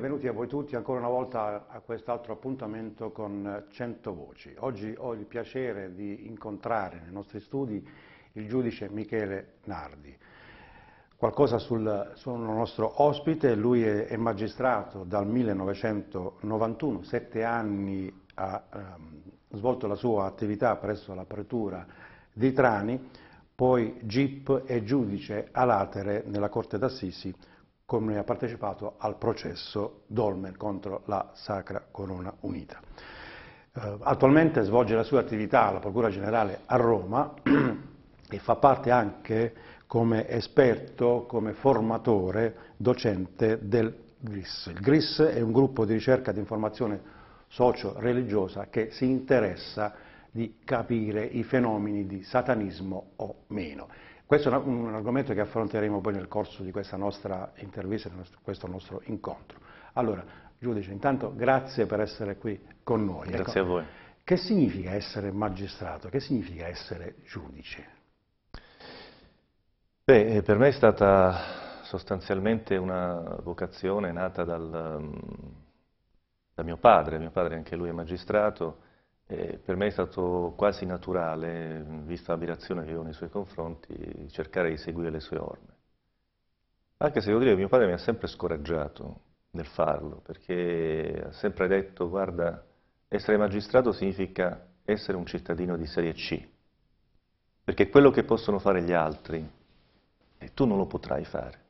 benvenuti a voi tutti ancora una volta a quest'altro appuntamento con 100 voci. Oggi ho il piacere di incontrare nei nostri studi il giudice Michele Nardi. Qualcosa sul, sul nostro ospite, lui è, è, magistrato dal 1991, sette anni ha ehm, svolto la sua attività presso la pretura di Trani, poi GIP e giudice a latere nella Corte d'Assisi come ha partecipato al processo Dolmen contro la Sacra Corona Unita. Eh, attualmente svolge la sua attività alla Procura Generale a Roma e fa parte anche come esperto, come formatore, docente del GRIS. Il GRIS è un gruppo di ricerca di informazione socio-religiosa che si interessa di capire i fenomeni di satanismo o meno. Questo è un, argomento che affronteremo poi nel corso di questa nostra intervista, di questo nostro incontro. Allora, giudice, intanto grazie per essere qui con noi. Ecco. Grazie ecco. a voi. Che significa essere magistrato? Che significa essere giudice? Beh, eh, per me è stata sostanzialmente una vocazione nata dal, mm, da mio padre, mio padre anche lui è magistrato, e per me è stato quasi naturale, vista l'ammirazione che avevo nei suoi confronti, cercare di seguire le sue orme. Anche se devo dire che mio padre mi ha sempre scoraggiato nel farlo, perché ha sempre detto, guarda, essere magistrato significa essere un cittadino di serie C, perché quello che possono fare gli altri, tu non lo potrai fare.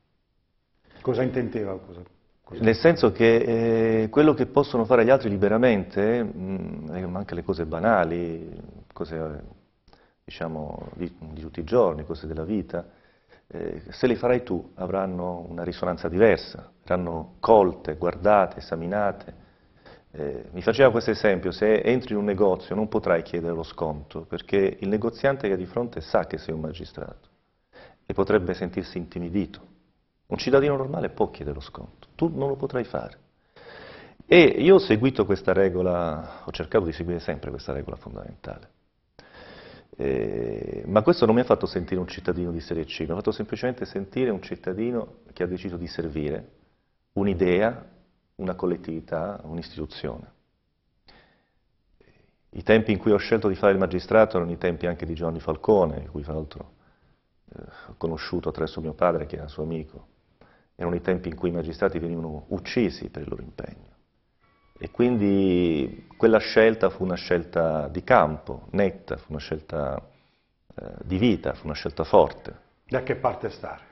Cosa intendeva? Cosa... Nel senso che eh, quello che possono fare gli altri liberamente, mm, eh, ma anche le cose banali, cose eh, diciamo, di, di, tutti i giorni, cose della vita, eh, se le farai tu avranno una risonanza diversa, saranno colte, guardate, esaminate. Eh, mi faceva questo esempio, se entri in un negozio non potrai chiedere lo sconto, perché il negoziante che ha di fronte sa che sei un magistrato e potrebbe sentirsi intimidito un cittadino normale può chiedere lo sconto, tu non lo potrai fare. E io ho seguito questa regola, ho cercato di seguire sempre questa regola fondamentale. Eh, ma questo non mi ha fatto sentire un cittadino di serie C, mi ha fatto semplicemente sentire un cittadino che ha deciso di servire un'idea, una collettività, un'istituzione. I tempi in cui ho scelto di fare il magistrato erano i tempi anche di Giovanni Falcone, di cui tra l'altro eh, ho conosciuto attraverso mio padre che era suo amico, erano i tempi in cui i magistrati venivano uccisi per il loro impegno. E quindi quella scelta fu una scelta di campo, netta, fu una scelta eh, di vita, fu una scelta forte. Da che parte stare?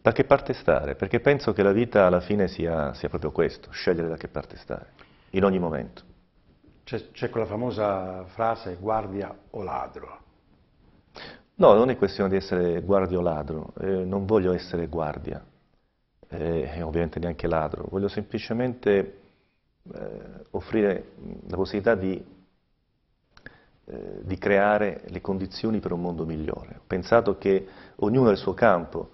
Da che parte stare? Perché penso che la vita alla fine sia, sia proprio questo, scegliere da che parte stare, in ogni momento. C'è quella famosa frase guardia o ladro. No, non è questione di essere guardia o ladro, eh, non voglio essere guardia, eh, e ovviamente neanche ladro, voglio semplicemente eh, offrire la possibilità di, eh, di, creare le condizioni per un mondo migliore. Ho pensato che ognuno nel suo campo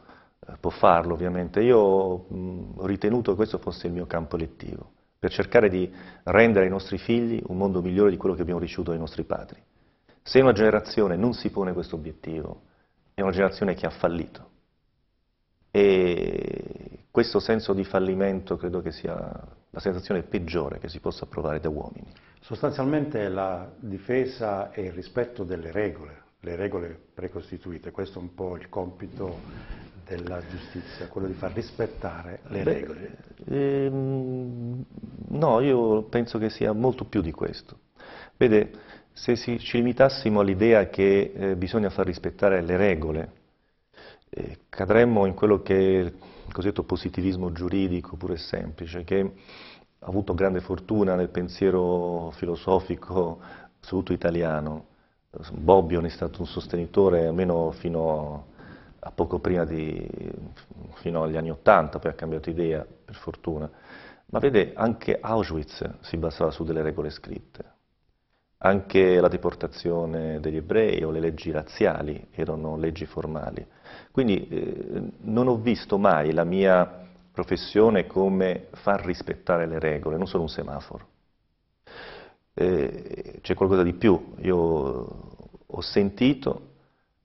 eh, può farlo ovviamente, io mh, ho ritenuto che questo fosse il mio campo elettivo, per cercare di rendere ai nostri figli un mondo migliore di quello che abbiamo ricevuto dai nostri padri. Se una generazione non si pone questo obiettivo, è una generazione che ha fallito. E questo senso di fallimento credo che sia la sensazione peggiore che si possa provare da uomini. Sostanzialmente la difesa e il rispetto delle regole, le regole precostituite, questo è un po' il compito della giustizia, quello di far rispettare le Beh, regole. Ehm, no, io penso che sia molto più di questo. Vede, se si, ci limitassimo all'idea che eh, bisogna far rispettare le regole, eh, cadremmo in quello che il cosiddetto positivismo giuridico, pure semplice, che ha avuto grande fortuna nel pensiero filosofico, soprattutto italiano. Bobbio ne è stato un sostenitore almeno fino a poco prima di, fino agli anni Ottanta, poi ha cambiato idea, per fortuna. Ma vede, anche Auschwitz si basava su delle regole scritte. Anche la deportazione degli ebrei o le leggi razziali erano leggi formali. Quindi eh, non ho visto mai la mia professione come far rispettare le regole, non sono un semaforo. Eh, c'è qualcosa di più, io ho sentito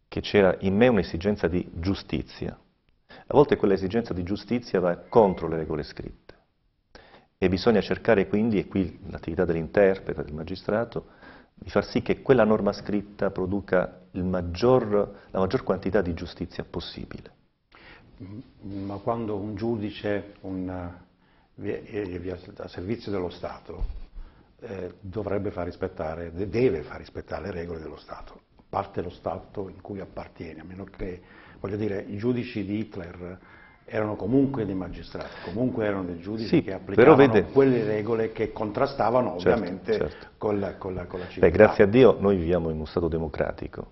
che c'era in me un'esigenza di giustizia. A volte quell'esigenza di giustizia va contro le regole scritte e bisogna cercare quindi, e qui l'attività dell'interprete, del magistrato, di far sì che quella norma scritta produca maggior, la maggior quantità di giustizia possibile. Mm, ma quando un giudice un, è eh, eh, a servizio dello Stato eh, dovrebbe far rispettare, deve far rispettare le regole dello Stato, parte lo Stato in cui appartiene, a meno che, voglio dire, i giudici di Hitler erano comunque dei magistrati, comunque erano dei giudici sì, che applicavano vede... quelle regole che contrastavano certo, ovviamente certo. Con, la, con, la, con, la, civiltà. Beh, grazie a Dio noi viviamo in uno Stato democratico,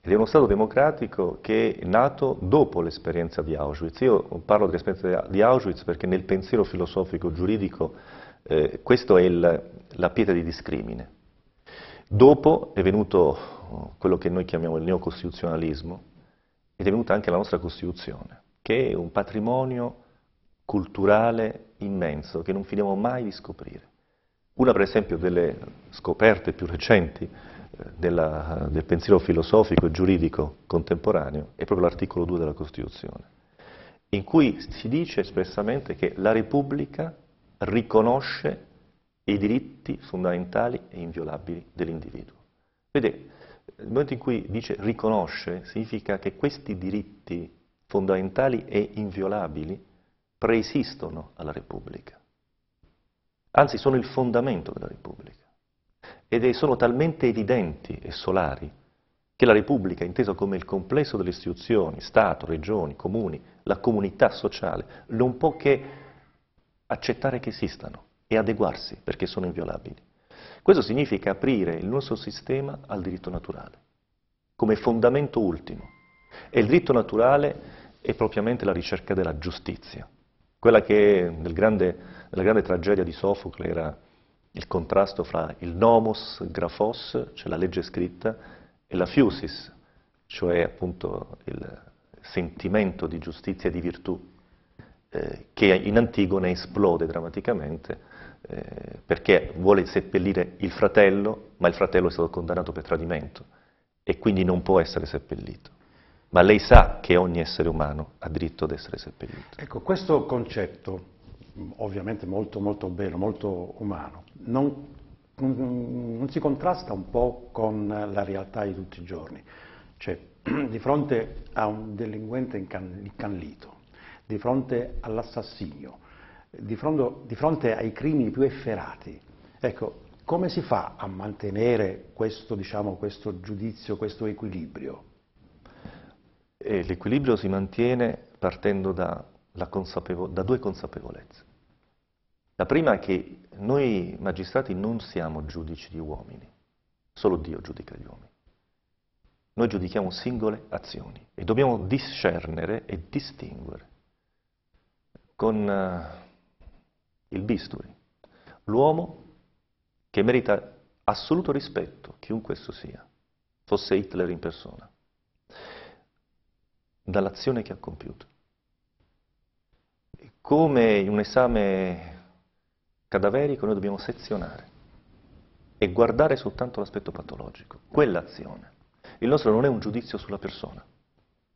ed è uno Stato democratico che è nato dopo l'esperienza di Auschwitz. Io parlo dell'esperienza di Auschwitz perché nel pensiero filosofico giuridico eh, questa è il, la pietra di discrimine. Dopo è venuto oh, quello che noi chiamiamo il neocostituzionalismo ed è venuta anche la nostra Costituzione che è un patrimonio culturale immenso che non finiamo mai di scoprire. Una per esempio delle scoperte più recenti eh, della, del pensiero filosofico e giuridico contemporaneo è proprio l'articolo 2 della Costituzione, in cui si dice espressamente che la Repubblica riconosce i diritti fondamentali e inviolabili dell'individuo. Vede, nel momento in cui dice riconosce, significa che questi diritti fondamentali e inviolabili preesistono alla Repubblica. Anzi, sono il fondamento della Repubblica. Ed sono talmente evidenti e solari che la Repubblica, intesa come il complesso delle istituzioni, Stato, regioni, comuni, la comunità sociale, non può che accettare che esistano e adeguarsi perché sono inviolabili. Questo significa aprire il nostro sistema al diritto naturale, come fondamento ultimo. E il diritto naturale è propriamente la ricerca della giustizia. Quella che nel grande, nella grande tragedia di Sofocle era il contrasto fra il nomos, grafos, cioè la legge scritta, e la fiusis, cioè appunto il sentimento di giustizia e di virtù, eh, che in Antigone esplode drammaticamente eh, perché vuole seppellire il fratello, ma il fratello è stato condannato per tradimento e quindi non può essere seppellito ma lei sa che ogni essere umano ha diritto ad essere seppellito. Ecco, questo concetto, ovviamente molto molto bello, molto umano, non, non si contrasta un po' con la realtà di tutti i giorni. Cioè, di fronte a un delinquente incannito, di fronte all'assassinio, di, di fronte, ai crimini più efferati, ecco, come si fa a mantenere questo, diciamo, questo giudizio, questo equilibrio? E l'equilibrio si mantiene partendo da, consapevo- da due consapevolezze. La prima è che noi magistrati non siamo giudici di uomini, solo Dio giudica gli uomini. Noi giudichiamo singole azioni e dobbiamo discernere e distinguere con uh, il bisturi l'uomo che merita assoluto rispetto, chiunque esso sia, fosse Hitler in persona, dall'azione che ha compiuto. Come in un esame cadaverico noi dobbiamo sezionare e guardare soltanto l'aspetto patologico, quell'azione. Il nostro non è un giudizio sulla persona,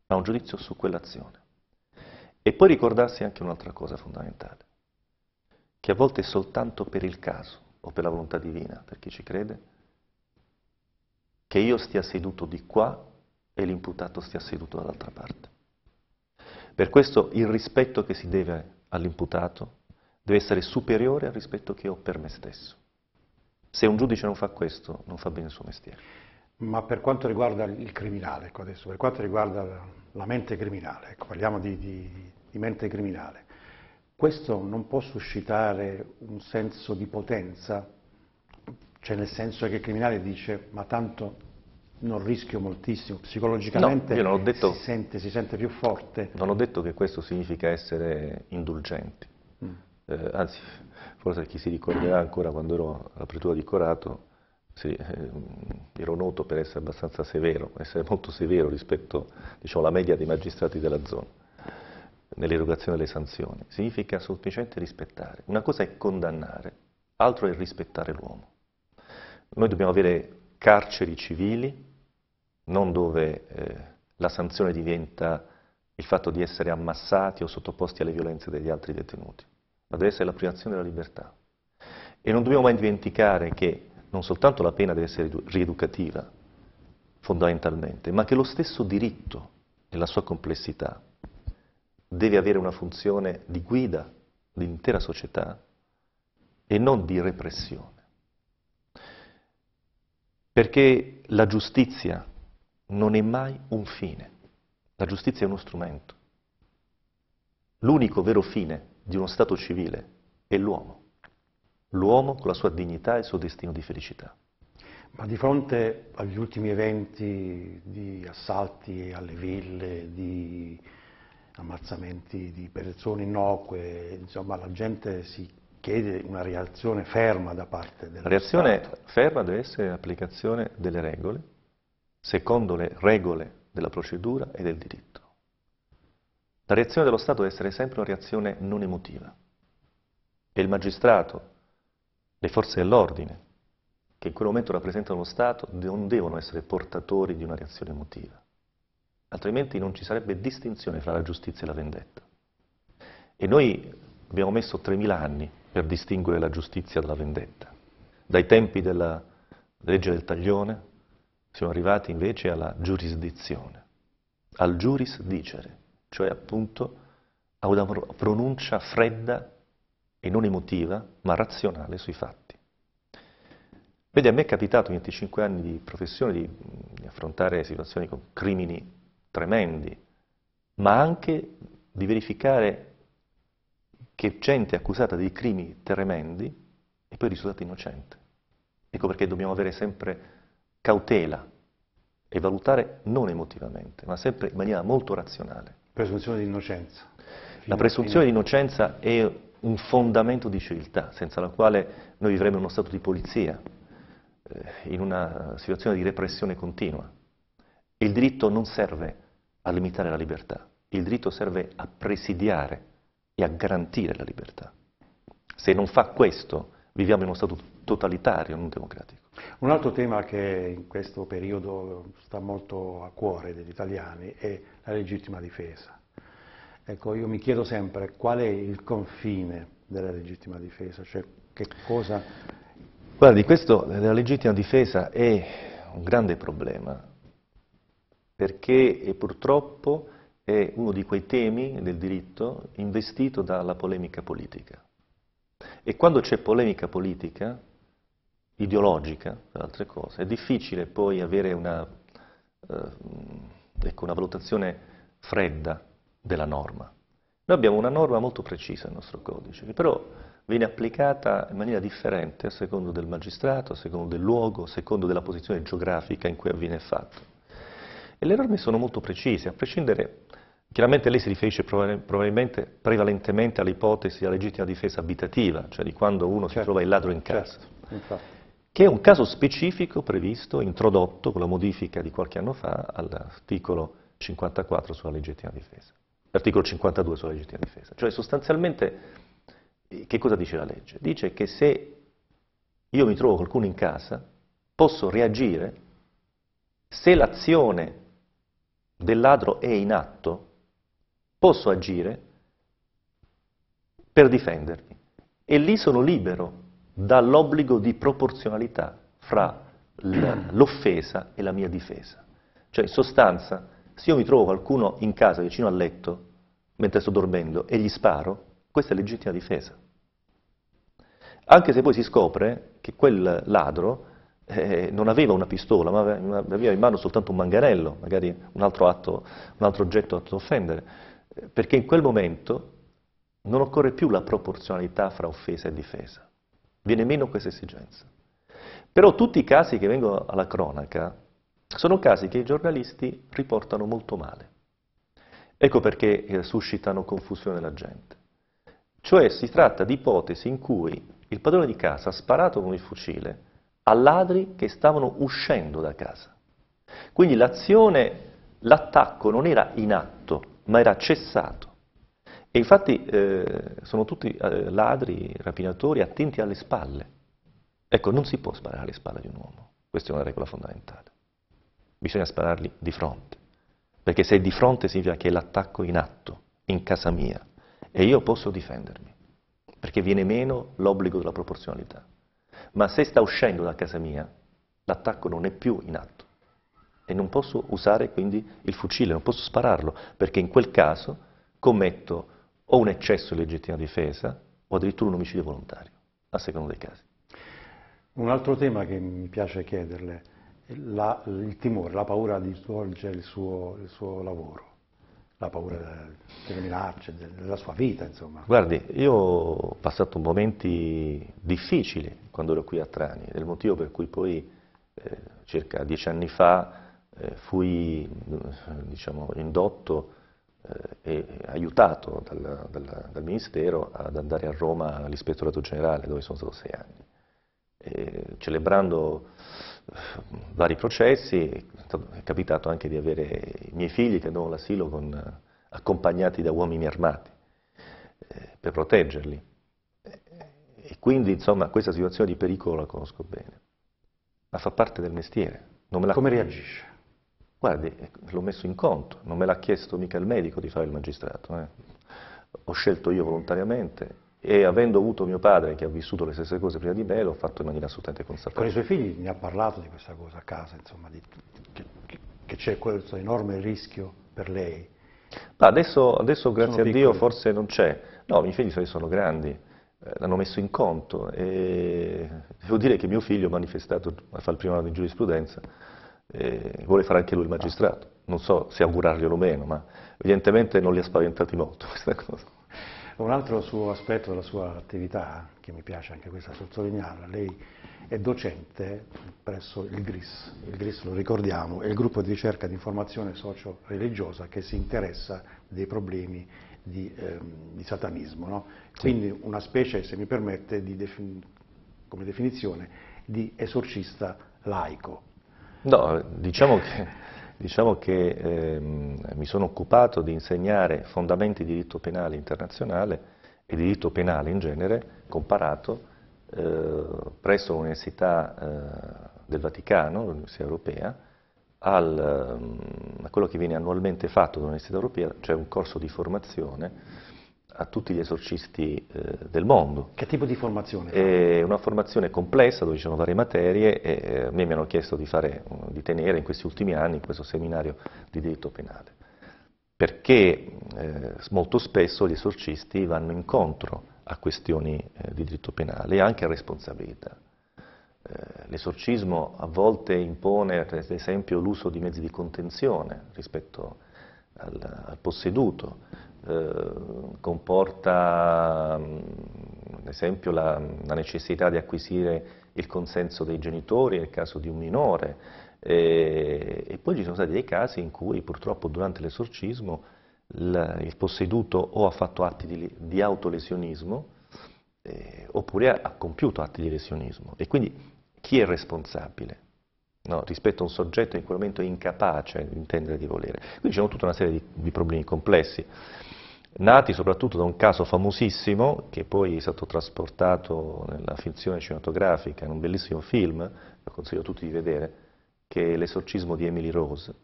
ma un giudizio su quell'azione. E poi ricordarsi anche un'altra cosa fondamentale, che a volte è soltanto per il caso o per la volontà divina, per chi ci crede, che io stia seduto di qua e l'imputato stia seduto dall'altra parte. Per questo il rispetto che si deve all'imputato deve essere superiore al rispetto che ho per me stesso. Se un giudice non fa questo, non fa bene il suo mestiere. Ma per quanto riguarda il criminale, ecco adesso, per quanto riguarda la mente criminale, ecco, parliamo di, di, di mente criminale, questo non può suscitare un senso di potenza, cioè nel senso che il criminale dice ma tanto non rischio moltissimo, psicologicamente no, detto, si, sente, si, sente, più forte. Non ho detto che questo significa essere indulgenti, mm. eh, anzi forse chi si ricorderà ancora quando ero all'apertura di Corato, sì, eh, ero noto per essere abbastanza severo, essere molto severo rispetto diciamo, alla media dei magistrati della zona nell'erogazione delle sanzioni, significa sufficiente rispettare. Una cosa è condannare, altro è rispettare l'uomo. Noi dobbiamo avere carceri civili non dove eh, la sanzione diventa il fatto di essere ammassati o sottoposti alle violenze degli altri detenuti, ma deve essere la privazione della libertà. E non dobbiamo mai dimenticare che non soltanto la pena deve essere rieducativa, fondamentalmente, ma che lo stesso diritto, nella sua complessità, deve avere una funzione di guida dell'intera società e non di repressione. Perché la giustizia non è mai un fine. La giustizia è uno strumento. L'unico vero fine di uno Stato civile è l'uomo. L'uomo con la sua dignità e il suo destino di felicità. Ma di fronte agli ultimi eventi di assalti alle ville, di ammazzamenti di persone innocue, insomma la gente si chiede una reazione ferma da parte della La reazione Stato. ferma deve essere l'applicazione delle regole secondo le regole della procedura e del diritto. La reazione dello Stato deve essere sempre una reazione non emotiva. E il magistrato, le forze dell'ordine, che in quel momento rappresentano lo Stato, non devono essere portatori di una reazione emotiva. Altrimenti non ci sarebbe distinzione fra la giustizia e la vendetta. E noi abbiamo messo 3.000 anni per distinguere la giustizia dalla vendetta. Dai tempi della legge del taglione, siamo arrivati invece alla giurisdizione, al giurisdicere, cioè appunto a una pronuncia fredda e non emotiva, ma razionale sui fatti. Vedi, a me è capitato in 25 anni di professione di, di affrontare situazioni con crimini tremendi, ma anche di verificare che gente è accusata di crimini tremendi e poi risultata innocente. Ecco perché dobbiamo avere sempre cautela e valutare non emotivamente, ma sempre in maniera molto razionale. Presunzione di innocenza. La presunzione di innocenza è un fondamento di civiltà, senza la quale noi vivremo in uno stato di polizia, eh, in una situazione di repressione continua. Il diritto non serve a limitare la libertà, il diritto serve a presidiare e a garantire la libertà. Se non fa questo, viviamo in uno stato totalitario, non democratico. Un altro tema che in questo periodo sta molto a cuore degli italiani è la legittima difesa. Ecco, io mi chiedo sempre qual è il confine della legittima difesa, cioè che cosa... Guardi, questo della legittima difesa è un grande problema, perché purtroppo è uno di quei temi del diritto investito dalla polemica politica. E quando c'è polemica politica, ideologica, per altre cose, è difficile poi avere una, eh, ecco, una valutazione fredda della norma. Noi abbiamo una norma molto precisa nel nostro codice, che però viene applicata in maniera differente a secondo del magistrato, a secondo del luogo, a secondo della posizione geografica in cui avviene il fatto. E le norme sono molto precise, a prescindere, chiaramente lei si riferisce probabilmente prevalentemente all'ipotesi della legittima difesa abitativa, cioè di quando uno certo. si trova il ladro in certo, casa. Certo che è un caso specifico previsto, introdotto con la modifica di qualche anno fa all'articolo 54 sulla legittima difesa, l'articolo 52 sulla legittima difesa. Cioè sostanzialmente che cosa dice la legge? Dice che se io mi trovo qualcuno in casa, posso reagire se l'azione del ladro è in atto, posso agire per difendermi. E lì sono libero dall'obbligo di proporzionalità fra l'offesa e la mia difesa. Cioè, in sostanza, se io mi trovo qualcuno in casa vicino al letto, mentre sto dormendo, e gli sparo, questa è legittima difesa. Anche se poi si scopre che quel ladro eh, non aveva una pistola, ma aveva in mano soltanto un manganello, magari un altro, atto, un altro oggetto da offendere, eh, perché in quel momento non occorre più la proporzionalità fra offesa e difesa viene meno questa esigenza. Però tutti i casi che vengono alla cronaca sono casi che i giornalisti riportano molto male. Ecco perché eh, suscitano confusione la gente. Cioè si tratta di ipotesi in cui il padrone di casa ha sparato con il fucile a ladri che stavano uscendo da casa. Quindi l'azione, l'attacco non era in atto, ma era cessato. E infatti eh, sono tutti eh, ladri, rapinatori, attenti alle spalle. Ecco, non si può sparare alle spalle di un uomo, questa è una regola fondamentale. Bisogna sparargli di fronte, perché se è di fronte significa che è l'attacco in atto, in casa mia, e io posso difendermi, perché viene meno l'obbligo della proporzionalità. Ma se sta uscendo da casa mia, l'attacco non è più in atto e non posso usare quindi il fucile, non posso spararlo, perché in quel caso commetto o un eccesso di legittima difesa o addirittura un omicidio volontario, a seconda dei casi. Un altro tema che mi piace chiederle, la, il timore, la paura di svolgere il suo, il suo lavoro, la paura delle minacce, della sua vita, insomma. Guardi, io ho passato momenti difficili quando ero qui a Trani, è il motivo per cui poi eh, circa dieci anni fa eh, fui diciamo, indotto eh, e aiutato dal, dal, dal, Ministero ad andare a Roma all'ispettorato generale dove sono stato sei anni, e celebrando eh, vari processi, è capitato anche di avere i miei figli che andavano all'asilo accompagnati da uomini armati eh, per proteggerli e quindi insomma questa situazione di pericolo la conosco bene, ma fa parte del mestiere. Come reagisce? Guardi, l'ho messo in conto, non me l'ha chiesto mica il medico di fare il magistrato, eh. ho scelto io volontariamente e avendo avuto mio padre che ha vissuto le stesse cose prima di me, l'ho fatto in maniera assolutamente consapevole. Con i suoi figli ne ha parlato di questa cosa a casa, insomma, di, che, che c'è questo enorme rischio per lei? Ma adesso, adesso grazie sono a Dio, forse non c'è. No, i miei figli sono grandi, eh, l'hanno messo in conto e devo dire che mio figlio ha manifestato, fa il primo anno di giurisprudenza, eh, vuole fare anche lui il magistrato. Non so se augurarglielo o meno, ma evidentemente non li ha spaventati molto questa cosa. Un altro suo aspetto della sua attività, che mi piace anche questa sottolinearla, lei è docente presso il GRIS, il GRIS lo ricordiamo, è il gruppo di ricerca di informazione socio-religiosa che si interessa dei problemi di, ehm, di satanismo, no? quindi sì. una specie, se mi permette, di defin come definizione di esorcista laico, No, diciamo che, diciamo che ehm, mi sono occupato di insegnare fondamenti di diritto penale internazionale e di diritto penale in genere, comparato, eh, presso l'Università eh, del Vaticano, l'Università Europea, al, ehm, a quello che viene annualmente fatto dall'Università Europea, cioè un corso di formazione a tutti gli esorcisti eh, del mondo. Che tipo di formazione? È eh, una formazione complessa dove ci sono varie materie e eh, a me mi hanno chiesto di, fare, di, tenere in questi ultimi anni questo seminario di diritto penale, perché eh, molto spesso gli esorcisti vanno incontro a questioni eh, di diritto penale e anche a responsabilità. Eh, l'esorcismo a volte impone, ad esempio, l'uso di mezzi di contenzione rispetto al, al posseduto, eh, comporta mm, ad esempio la, la, necessità di acquisire il consenso dei genitori nel caso di un minore e, e poi ci sono stati dei casi in cui purtroppo durante l'esorcismo il, il, posseduto o ha fatto atti di, di autolesionismo eh, oppure ha, ha, compiuto atti di lesionismo e quindi chi è responsabile? No, rispetto a un soggetto in quel momento incapace di intendere di volere. Quindi c'è tutta una serie di, di problemi complessi nati soprattutto da un caso famosissimo, che poi è stato trasportato nella finzione cinematografica, in un bellissimo film, lo consiglio a tutti di vedere, che è L'esorcismo di Emily Rose,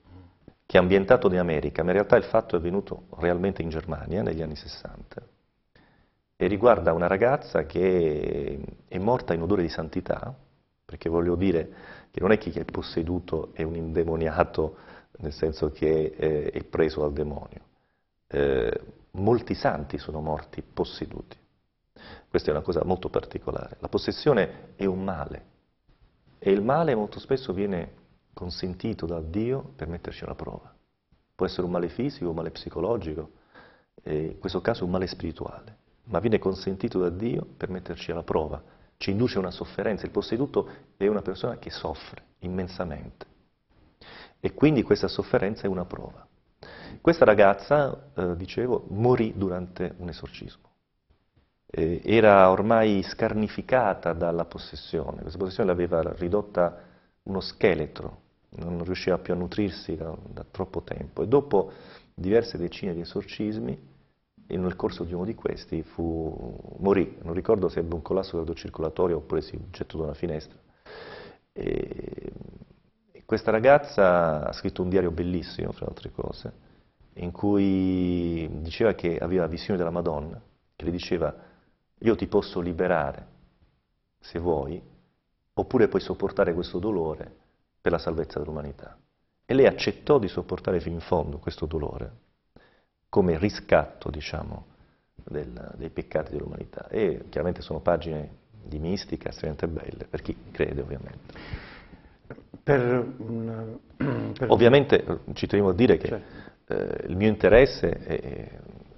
che è ambientato in America, ma in realtà il fatto è avvenuto realmente in Germania negli anni 60, e riguarda una ragazza che è morta in odore di santità, perché voglio dire che non è che chi è posseduto è un indemoniato, nel senso che è, è preso dal demonio. Eh, molti santi sono morti posseduti. Questa è una cosa molto particolare. La possessione è un male e il male molto spesso viene consentito da Dio per metterci alla prova. Può essere un male fisico, un male psicologico, in questo caso un male spirituale, ma viene consentito da Dio per metterci alla prova. Ci induce una sofferenza. Il posseduto è una persona che soffre immensamente e quindi questa sofferenza è una prova. Questa ragazza, eh, dicevo, morì durante un esorcismo. Eh, era ormai scarnificata dalla possessione, questa possessione l'aveva ridotta uno scheletro, non riusciva più a nutrirsi da, da troppo tempo e dopo diverse decine di esorcismi, e nel corso di uno di questi fu, morì, non ricordo se ebbe un collasso cardiocircolatorio oppure si gettò da una finestra. E, questa ragazza ha scritto un diario bellissimo, fra altre cose, in cui diceva che aveva visione della Madonna, che le diceva io ti posso liberare se vuoi, oppure puoi sopportare questo dolore per la salvezza dell'umanità. E lei accettò di sopportare fino in fondo questo dolore, come riscatto, diciamo, del, dei peccati dell'umanità. E chiaramente sono pagine di mistica estremamente belle, per chi crede ovviamente. Per, um, per ovviamente eh, ci teniamo a dire che... Cioè eh, il mio interesse eh,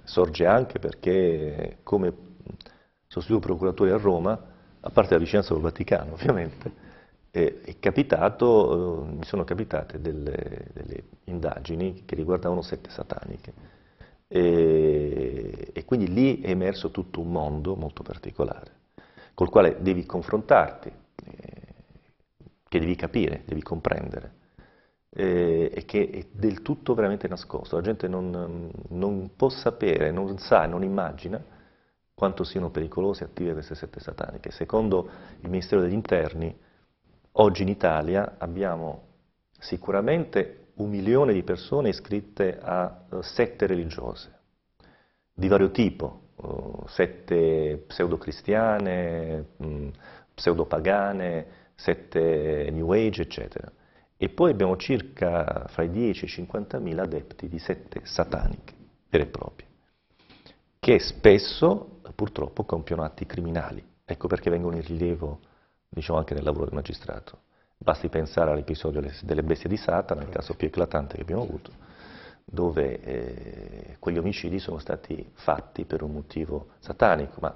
sorge anche perché come sostituto procuratore a Roma, a parte la vicinanza col Vaticano ovviamente, capitato, eh, mi sono capitate delle, delle, indagini che riguardavano sette sataniche e, e quindi lì è emerso tutto un mondo molto particolare col quale devi confrontarti, eh, che devi capire, devi comprendere eh, e che è del tutto veramente nascosto. La gente non, non può sapere, non sa, non immagina quanto siano pericolose e attive queste sette sataniche. Secondo il Ministero degli Interni, oggi in Italia abbiamo sicuramente un milione di persone iscritte a eh, sette religiose di vario tipo, eh, sette pseudo-cristiane, mm, pseudo-pagane, sette New Age, eccetera. E poi abbiamo circa fra i 10 e i 50 mila adepti di sette sataniche vere e proprie, che spesso purtroppo compiono atti criminali. Ecco perché vengono in rilievo diciamo, anche nel lavoro del magistrato. Basti pensare all'episodio delle bestie di Satana, il caso più eclatante che abbiamo avuto, dove eh, quegli omicidi sono stati fatti per un motivo satanico, ma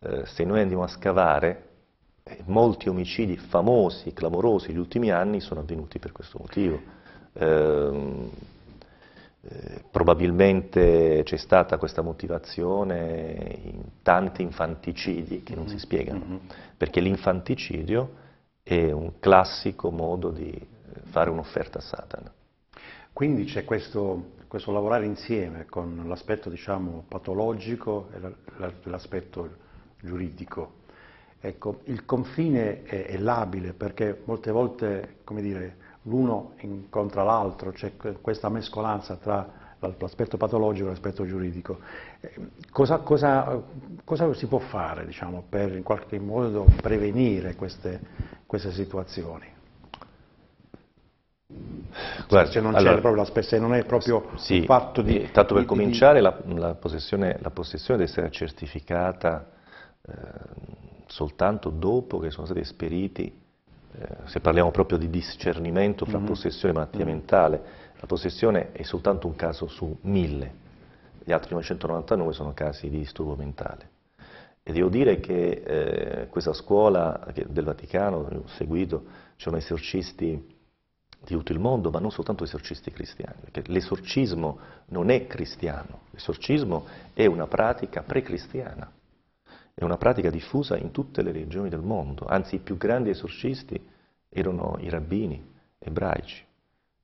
eh, se noi andiamo a scavare e eh, molti omicidi famosi, clamorosi degli ultimi anni sono avvenuti per questo motivo. Eh, eh, probabilmente c'è stata questa motivazione in tanti infanticidi che non mm-hmm. si spiegano, mm-hmm. perché l'infanticidio è un classico modo di eh, fare un'offerta a Satana. Quindi c'è questo, questo lavorare insieme con l'aspetto diciamo, patologico e l'aspetto giuridico Ecco, il confine è, è labile perché molte volte, come dire, l'uno incontra l'altro, c'è questa mescolanza tra l'aspetto patologico e l'aspetto giuridico. Eh, cosa, cosa, cosa, si può fare diciamo, per in qualche modo prevenire queste, queste situazioni? Guarda, se, non allora, proprio se non è proprio sì, un fatto di... Eh, tanto per di, cominciare, di... La, la, possessione, la, possessione, deve essere certificata eh, soltanto dopo che sono stati esperiti, eh, se parliamo proprio di discernimento fra mm -hmm. possessione e malattia mm -hmm. mentale, la possessione è soltanto un caso su mille, gli altri 999 sono casi di disturbo mentale. E devo dire che eh, questa scuola del Vaticano, ho seguito, ci sono esorcisti di tutto il mondo, ma non soltanto esorcisti cristiani, perché l'esorcismo non è cristiano, l'esorcismo è una pratica pre-cristiana. È una pratica diffusa in tutte le regioni del mondo, anzi i più grandi esorcisti erano i rabbini ebraici.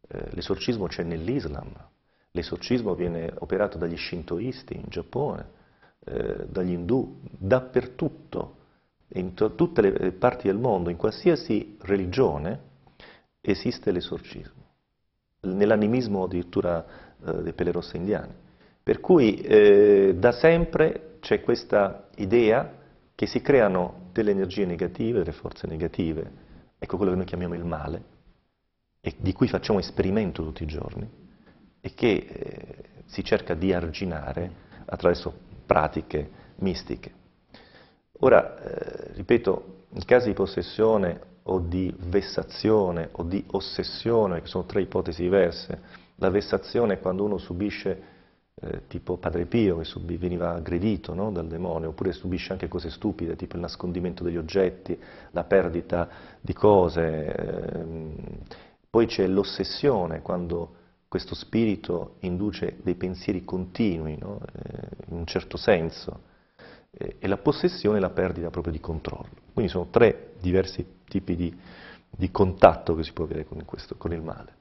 Eh, l'esorcismo c'è nell'Islam, l'esorcismo viene operato dagli shintoisti in Giappone, eh, dagli indù, dappertutto, in to- tutte le eh, parti del mondo, in qualsiasi religione esiste l'esorcismo, nell'animismo addirittura eh, dei pelerosse indiani. Per cui eh, da sempre c'è questa idea che si creano delle energie negative, delle forze negative, ecco quello che noi chiamiamo il male, e di cui facciamo esperimento tutti i giorni, e che eh, si cerca di arginare attraverso pratiche mistiche. Ora, eh, ripeto, in caso di possessione o di vessazione o di ossessione, che sono tre ipotesi diverse, la vessazione è quando uno subisce eh, tipo Padre Pio che subì, veniva aggredito no, dal demonio, oppure subisce anche cose stupide, tipo il nascondimento degli oggetti, la perdita di cose. Ehm. Poi c'è l'ossessione, quando questo spirito induce dei pensieri continui, no, eh, in un certo senso, eh, e la possessione e la perdita proprio di controllo. Quindi sono tre diversi tipi di, di contatto che si può avere con, questo, con il male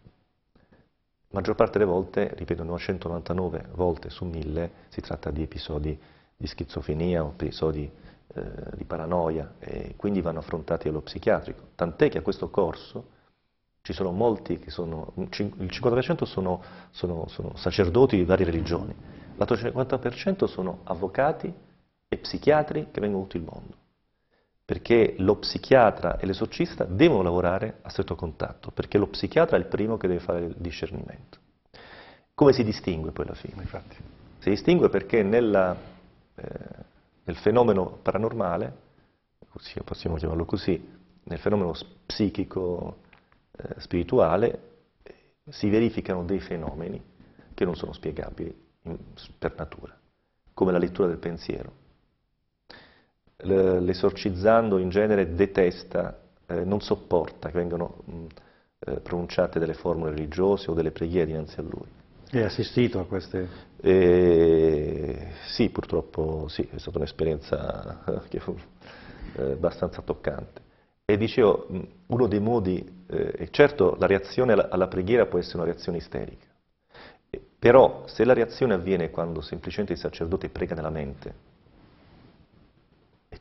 maggior parte delle volte, ripeto 999 volte su 1000, si tratta di episodi di schizofrenia o episodi eh, di paranoia e quindi vanno affrontati allo psichiatrico. Tant'è che a questo corso ci sono molti che sono, il 50% sono, sono, sono sacerdoti di varie religioni, l'altro 50% sono avvocati e psichiatri che vengono da tutto il mondo perché lo psichiatra e l'esorcista devono lavorare a stretto contatto, perché lo psichiatra è il primo che deve fare il discernimento. Come si distingue poi alla fine? Infatti. Si distingue perché nella, eh, nel fenomeno paranormale, possiamo chiamarlo così, nel fenomeno psichico eh, spirituale, si verificano dei fenomeni che non sono spiegabili in, per natura, come la lettura del pensiero, l'esorcizzando in genere detesta, eh, non sopporta che vengano mh, eh, pronunciate delle formule religiose o delle preghiere dinanzi a lui. È assistito a queste? E, sì, purtroppo sì, è stata un'esperienza che fu eh, abbastanza toccante. E dicevo, uno dei modi, eh, certo la reazione alla, alla preghiera può essere una reazione isterica, però se la reazione avviene quando semplicemente il sacerdote prega nella mente,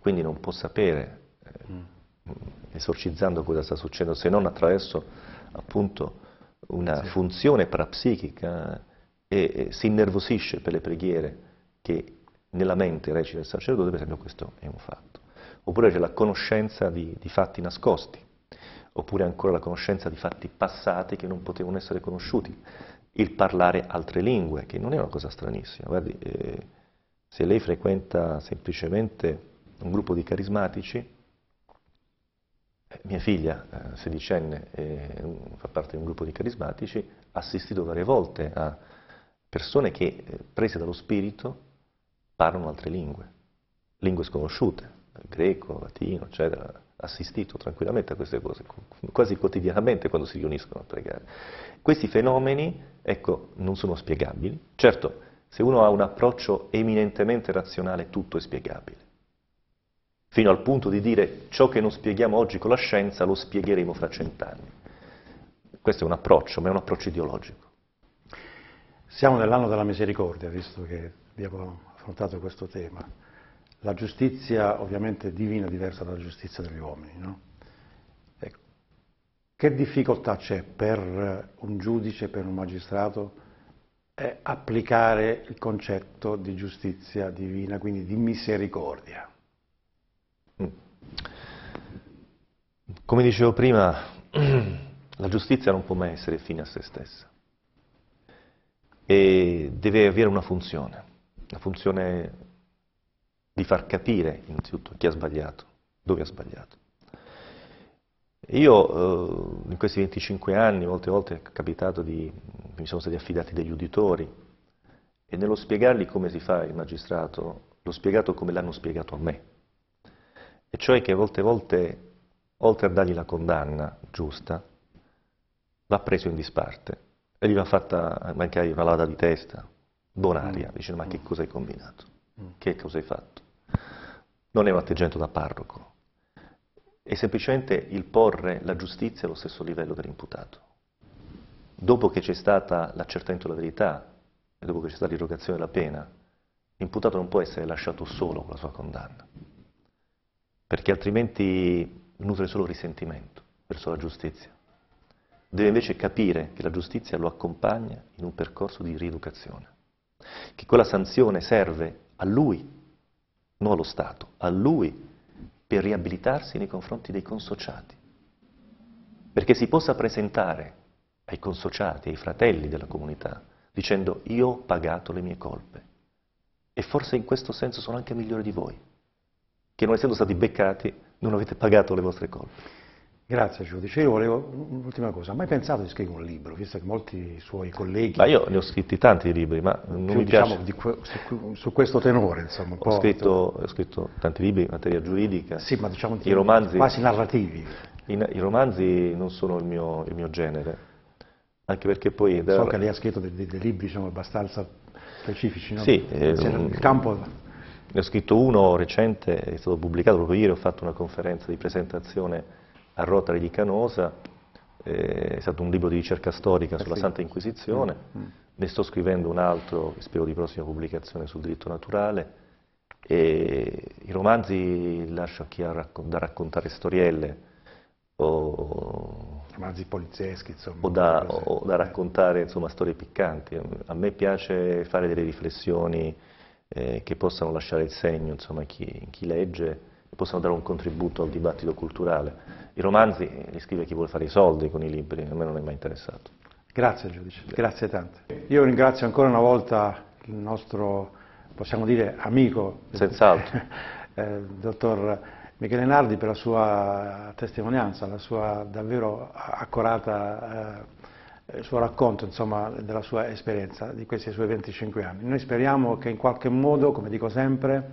quindi non può sapere, eh, esorcizzando cosa sta succedendo, se non attraverso appunto una sì. funzione parapsichica e, e, si innervosisce per le preghiere che nella mente recita il sacerdote, per esempio questo è un fatto. Oppure c'è la conoscenza di, di fatti nascosti, oppure ancora la conoscenza di fatti passati che non potevano essere conosciuti, il parlare altre lingue, che non è una cosa stranissima. Guardi, eh, se lei frequenta semplicemente un gruppo di carismatici, eh, mia figlia, eh, sedicenne, eh, fa parte di un gruppo di carismatici, ha assistito varie volte a persone che, eh, prese dallo spirito, parlano altre lingue, lingue sconosciute, greco, latino, eccetera, assistito tranquillamente a queste cose, quasi quotidianamente quando si riuniscono a pregare. Questi fenomeni, ecco, non sono spiegabili. Certo, se uno ha un approccio eminentemente razionale, tutto è spiegabile fino al punto di dire ciò che non spieghiamo oggi con la scienza lo spiegheremo fra cent'anni. Questo è un approccio, ma è un approccio ideologico. Siamo nell'anno della misericordia, visto che abbiamo affrontato questo tema. La giustizia ovviamente divina è diversa dalla giustizia degli uomini. No? Ecco, che difficoltà c'è per un giudice, per un magistrato, eh, applicare il concetto di giustizia divina, quindi di misericordia? Mm. Come dicevo prima, la giustizia non può mai essere fine a se stessa e deve avere una funzione, la funzione di far capire innanzitutto chi ha sbagliato, dove ha sbagliato. Io eh, in questi 25 anni molte volte è capitato di, mi sono stati affidati degli uditori e nello spiegargli come si fa il magistrato, l'ho spiegato come l'hanno spiegato a me e cioè che molte volte, oltre a dargli la condanna giusta, va preso in disparte e gli va fatta mancare una lata di testa, bonaria, mm. dicendo ma che mm. cosa hai combinato, mm. che cosa hai fatto. Non è un atteggiamento da parroco, è semplicemente il porre la giustizia allo stesso livello dell'imputato. Dopo che c'è stata l'accertamento della verità e dopo che c'è stata l'irrogazione della pena, l'imputato non può essere lasciato solo con la sua condanna perché altrimenti nutre solo risentimento verso la giustizia. Deve invece capire che la giustizia lo accompagna in un percorso di rieducazione, che quella sanzione serve a lui, non allo Stato, a lui per riabilitarsi nei confronti dei consociati, perché si possa presentare ai consociati, ai fratelli della comunità, dicendo io ho pagato le mie colpe e forse in questo senso sono anche migliore di voi che non essendo stati beccati non avete pagato le vostre colpe. Grazie giudice, io volevo un'ultima cosa, mai pensato di scrivere un libro, visto che molti suoi colleghi... Ma io ne ho scritti tanti libri, ma non più, mi diciamo, piace... Su, su, questo tenore, insomma, ho scritto, ho scritto, tanti libri in materia giuridica, sì, ma diciamo i romanzi, quasi narrativi. In, I romanzi non sono il mio, il mio genere, anche perché poi... So da... che lei ha scritto dei, dei libri diciamo, abbastanza specifici, no? Sì. Eh, il campo ne ho scritto uno recente, è stato pubblicato proprio ieri, ho fatto una conferenza di presentazione a Rotary di Canosa, eh, è stato un libro di ricerca storica eh sulla Santa Inquisizione, mm, mm. ne sto scrivendo un altro, spero di prossima pubblicazione, sul diritto naturale, e i romanzi lascio a chi ha raccon da raccontare storielle, o, romanzi polizieschi insomma, o, da, o da raccontare insomma, storie piccanti. A me piace fare delle riflessioni eh, che possano lasciare il segno insomma, chi, chi legge possano dare un contributo al dibattito culturale. I romanzi eh, li scrive chi vuole fare i soldi con i libri, a me non è mai interessato. Grazie giudice, grazie tante. Io ringrazio ancora una volta il nostro, possiamo dire, amico, senz'altro, eh, dottor Michele Nardi per la sua testimonianza, la sua davvero accurata eh, il suo racconto insomma, della sua esperienza di questi suoi 25 anni. Noi speriamo che in qualche modo, come dico sempre,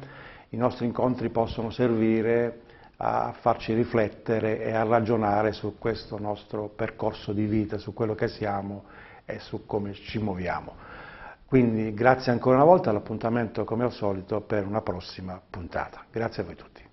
i nostri incontri possano servire a farci riflettere e a ragionare su questo nostro percorso di vita, su quello che siamo e su come ci muoviamo. Quindi grazie ancora una volta, l'appuntamento come al solito per una prossima puntata. Grazie a voi tutti.